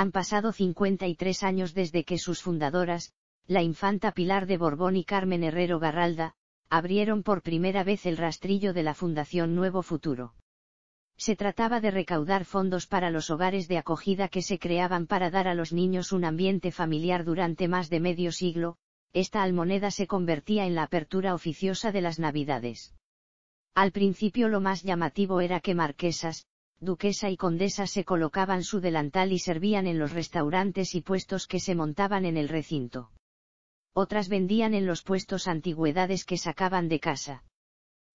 Han pasado 53 años desde que sus fundadoras, la infanta Pilar de Borbón y Carmen Herrero Garralda, abrieron por primera vez el rastrillo de la Fundación Nuevo Futuro. Se trataba de recaudar fondos para los hogares de acogida que se creaban para dar a los niños un ambiente familiar durante más de medio siglo, esta almoneda se convertía en la apertura oficiosa de las Navidades. Al principio lo más llamativo era que marquesas, duquesa y condesa se colocaban su delantal y servían en los restaurantes y puestos que se montaban en el recinto. Otras vendían en los puestos antigüedades que sacaban de casa.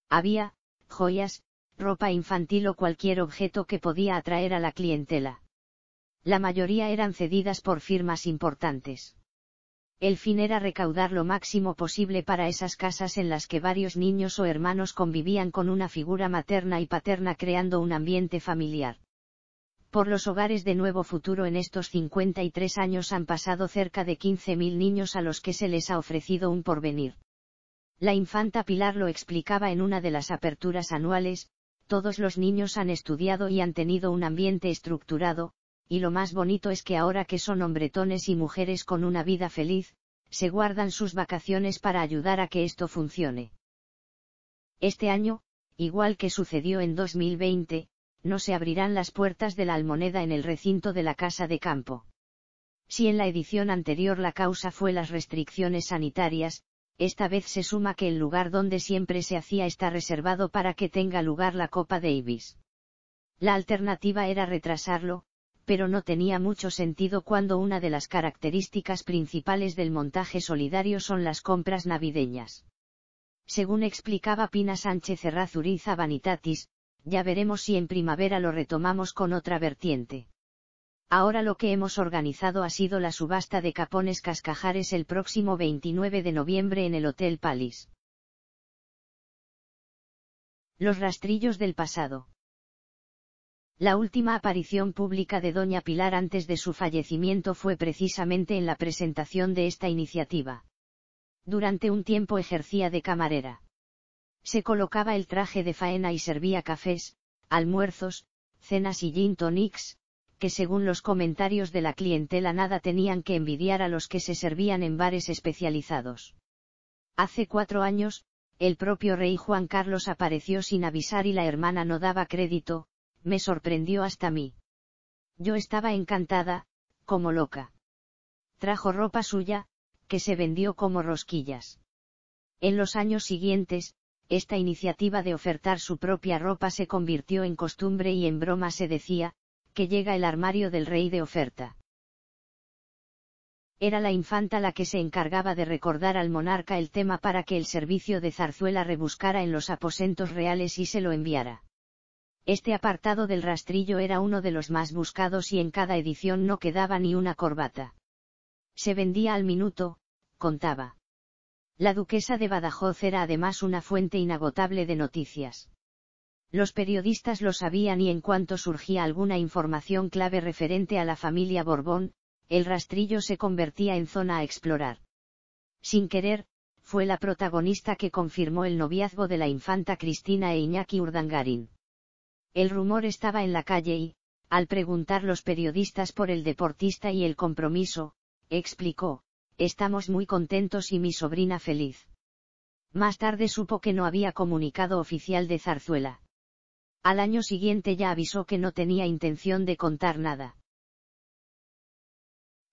Había, joyas, ropa infantil o cualquier objeto que podía atraer a la clientela. La mayoría eran cedidas por firmas importantes. El fin era recaudar lo máximo posible para esas casas en las que varios niños o hermanos convivían con una figura materna y paterna creando un ambiente familiar. Por los hogares de Nuevo Futuro en estos 53 años han pasado cerca de 15.000 niños a los que se les ha ofrecido un porvenir. La infanta Pilar lo explicaba en una de las aperturas anuales, todos los niños han estudiado y han tenido un ambiente estructurado, y lo más bonito es que ahora que son hombretones y mujeres con una vida feliz, se guardan sus vacaciones para ayudar a que esto funcione. Este año, igual que sucedió en 2020, no se abrirán las puertas de la almoneda en el recinto de la Casa de Campo. Si en la edición anterior la causa fue las restricciones sanitarias, esta vez se suma que el lugar donde siempre se hacía está reservado para que tenga lugar la Copa Davis. La alternativa era retrasarlo, pero no tenía mucho sentido cuando una de las características principales del montaje solidario son las compras navideñas. Según explicaba Pina Sánchez Herrazuriza Vanitatis, ya veremos si en primavera lo retomamos con otra vertiente. Ahora lo que hemos organizado ha sido la subasta de capones cascajares el próximo 29 de noviembre en el Hotel Palis. Los rastrillos del pasado. La última aparición pública de doña Pilar antes de su fallecimiento fue precisamente en la presentación de esta iniciativa. Durante un tiempo ejercía de camarera. Se colocaba el traje de faena y servía cafés, almuerzos, cenas y gin tonics, que según los comentarios de la clientela nada tenían que envidiar a los que se servían en bares especializados. Hace cuatro años, el propio rey Juan Carlos apareció sin avisar y la hermana no daba crédito, me sorprendió hasta mí. Yo estaba encantada, como loca. Trajo ropa suya, que se vendió como rosquillas. En los años siguientes, esta iniciativa de ofertar su propia ropa se convirtió en costumbre y en broma se decía, que llega el armario del rey de oferta. Era la infanta la que se encargaba de recordar al monarca el tema para que el servicio de zarzuela rebuscara en los aposentos reales y se lo enviara. Este apartado del rastrillo era uno de los más buscados y en cada edición no quedaba ni una corbata. Se vendía al minuto, contaba. La duquesa de Badajoz era además una fuente inagotable de noticias. Los periodistas lo sabían y en cuanto surgía alguna información clave referente a la familia Borbón, el rastrillo se convertía en zona a explorar. Sin querer, fue la protagonista que confirmó el noviazgo de la infanta Cristina e Iñaki Urdangarín. El rumor estaba en la calle y, al preguntar los periodistas por el deportista y el compromiso, explicó, estamos muy contentos y mi sobrina feliz. Más tarde supo que no había comunicado oficial de Zarzuela. Al año siguiente ya avisó que no tenía intención de contar nada.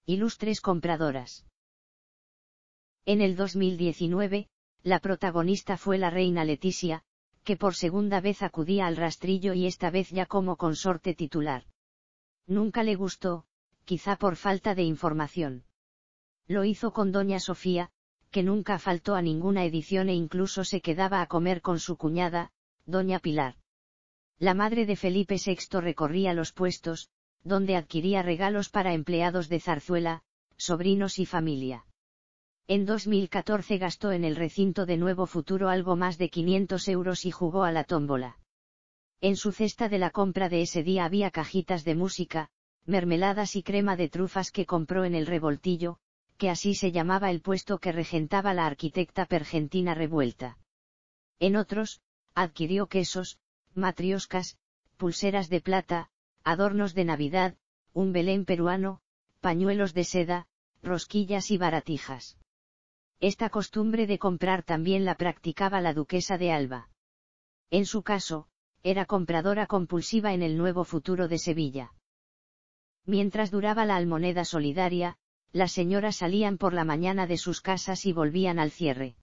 Ilustres compradoras. En el 2019, la protagonista fue la reina Leticia, que por segunda vez acudía al rastrillo y esta vez ya como consorte titular. Nunca le gustó, quizá por falta de información. Lo hizo con doña Sofía, que nunca faltó a ninguna edición e incluso se quedaba a comer con su cuñada, doña Pilar. La madre de Felipe VI recorría los puestos, donde adquiría regalos para empleados de zarzuela, sobrinos y familia. En 2014 gastó en el recinto de Nuevo Futuro algo más de 500 euros y jugó a la tómbola. En su cesta de la compra de ese día había cajitas de música, mermeladas y crema de trufas que compró en el revoltillo, que así se llamaba el puesto que regentaba la arquitecta pergentina revuelta. En otros, adquirió quesos, matrioscas, pulseras de plata, adornos de Navidad, un belén peruano, pañuelos de seda, rosquillas y baratijas. Esta costumbre de comprar también la practicaba la duquesa de Alba. En su caso, era compradora compulsiva en el nuevo futuro de Sevilla. Mientras duraba la almoneda solidaria, las señoras salían por la mañana de sus casas y volvían al cierre.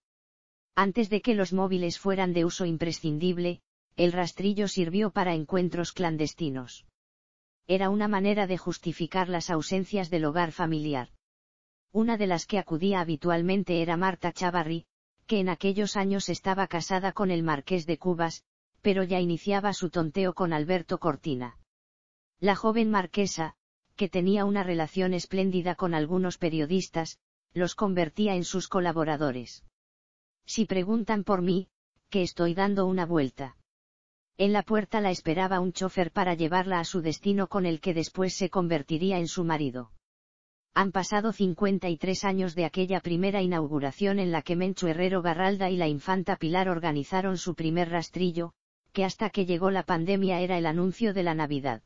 Antes de que los móviles fueran de uso imprescindible, el rastrillo sirvió para encuentros clandestinos. Era una manera de justificar las ausencias del hogar familiar. Una de las que acudía habitualmente era Marta Chavarri, que en aquellos años estaba casada con el marqués de Cubas, pero ya iniciaba su tonteo con Alberto Cortina. La joven marquesa, que tenía una relación espléndida con algunos periodistas, los convertía en sus colaboradores. Si preguntan por mí, que estoy dando una vuelta. En la puerta la esperaba un chofer para llevarla a su destino con el que después se convertiría en su marido. Han pasado 53 años de aquella primera inauguración en la que Mencho Herrero Garralda y la infanta Pilar organizaron su primer rastrillo, que hasta que llegó la pandemia era el anuncio de la Navidad.